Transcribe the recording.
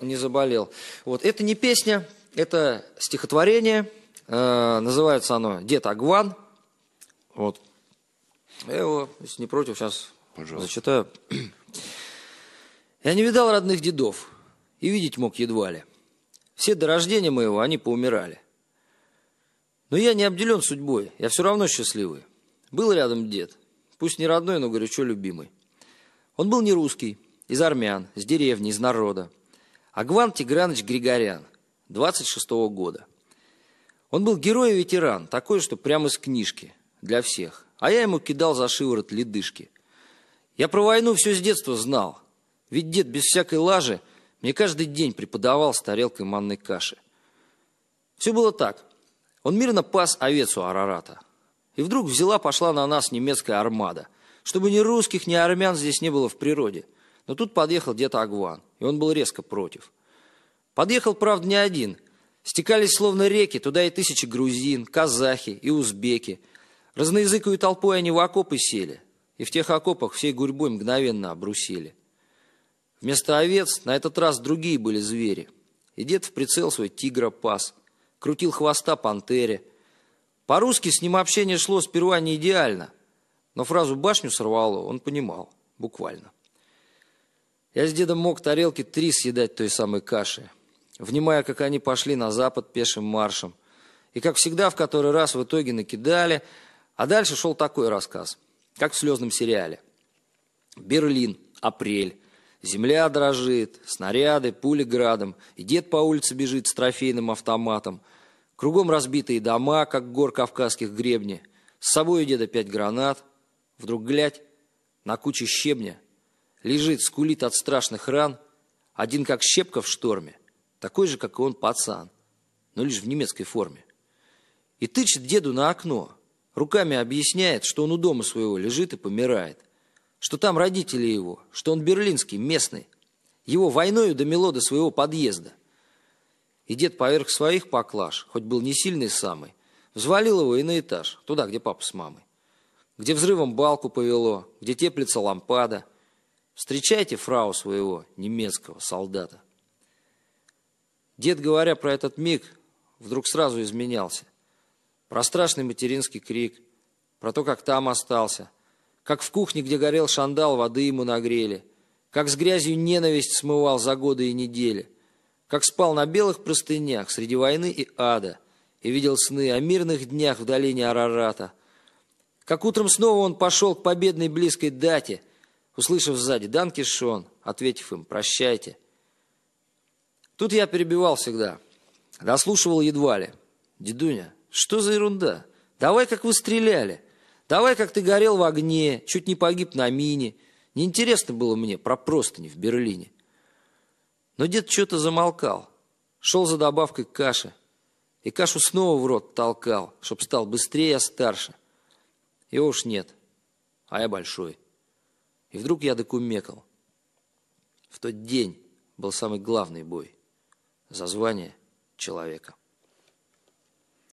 не заболел. Вот. Это не песня, это стихотворение. Э, называется оно «Дед Агван». Вот. Я его, если не против, сейчас Пожалуйста. зачитаю. «Я не видал родных дедов, и видеть мог едва ли. Все до рождения моего они поумирали. Но я не обделен судьбой, я все равно счастливый. Был рядом дед, пусть не родной, но горячо любимый. Он был не русский, из армян, с деревни, из народа. Агван Тиграныч Григорян, 26 -го года. Он был герой и ветеран, такой, что прямо из книжки, для всех. А я ему кидал за шиворот ледышки. Я про войну все с детства знал. Ведь дед без всякой лажи мне каждый день преподавал с тарелкой манной каши. Все было так. Он мирно пас овец у Арарата. И вдруг взяла пошла на нас немецкая армада. Чтобы ни русских, ни армян здесь не было в природе – но тут подъехал дед агван и он был резко против. Подъехал, правда, не один. Стекались словно реки, туда и тысячи грузин, казахи и узбеки. Разноязыкую толпой они в окопы сели, и в тех окопах всей гурьбой мгновенно обрусили. Вместо овец на этот раз другие были звери. И дед в прицел свой тигра пас, крутил хвоста пантере. По-русски с ним общение шло сперва не идеально, но фразу «башню сорвало» он понимал, буквально. Я с дедом мог тарелки три съедать той самой каши, внимая, как они пошли на запад пешим маршем. И, как всегда, в который раз в итоге накидали, а дальше шел такой рассказ, как в слезном сериале. Берлин, апрель. Земля дрожит, снаряды, пули градом, и дед по улице бежит с трофейным автоматом. Кругом разбитые дома, как гор кавказских гребней. С собой у деда пять гранат. Вдруг глядь, на куче щебня Лежит, скулит от страшных ран, один как щепка в шторме, такой же, как и он, пацан, но лишь в немецкой форме. И тычет деду на окно, руками объясняет, что он у дома своего лежит и помирает, что там родители его, что он берлинский, местный, его войною домело до своего подъезда. И дед поверх своих поклаж, хоть был не сильный самый, взвалил его и на этаж, туда, где папа с мамой. Где взрывом балку повело, где теплится лампада, встречайте фрау своего немецкого солдата. Дед, говоря про этот миг, вдруг сразу изменялся. Про страшный материнский крик, про то, как там остался, как в кухне, где горел шандал, воды ему нагрели, как с грязью ненависть смывал за годы и недели, как спал на белых простынях среди войны и ада и видел сны о мирных днях в долине Арарата, как утром снова он пошел к победной близкой дате – Услышав сзади «Дан Шон, ответив им «Прощайте». Тут я перебивал всегда. Дослушивал едва ли. «Дедуня, что за ерунда? Давай, как вы стреляли. Давай, как ты горел в огне, чуть не погиб на мине. Неинтересно было мне про простыни в Берлине». Но дед что-то замолкал. Шел за добавкой каши. И кашу снова в рот толкал, чтоб стал быстрее, а старше. Его уж нет, а я большой. И вдруг я докумекал. В тот день был самый главный бой за звание человека.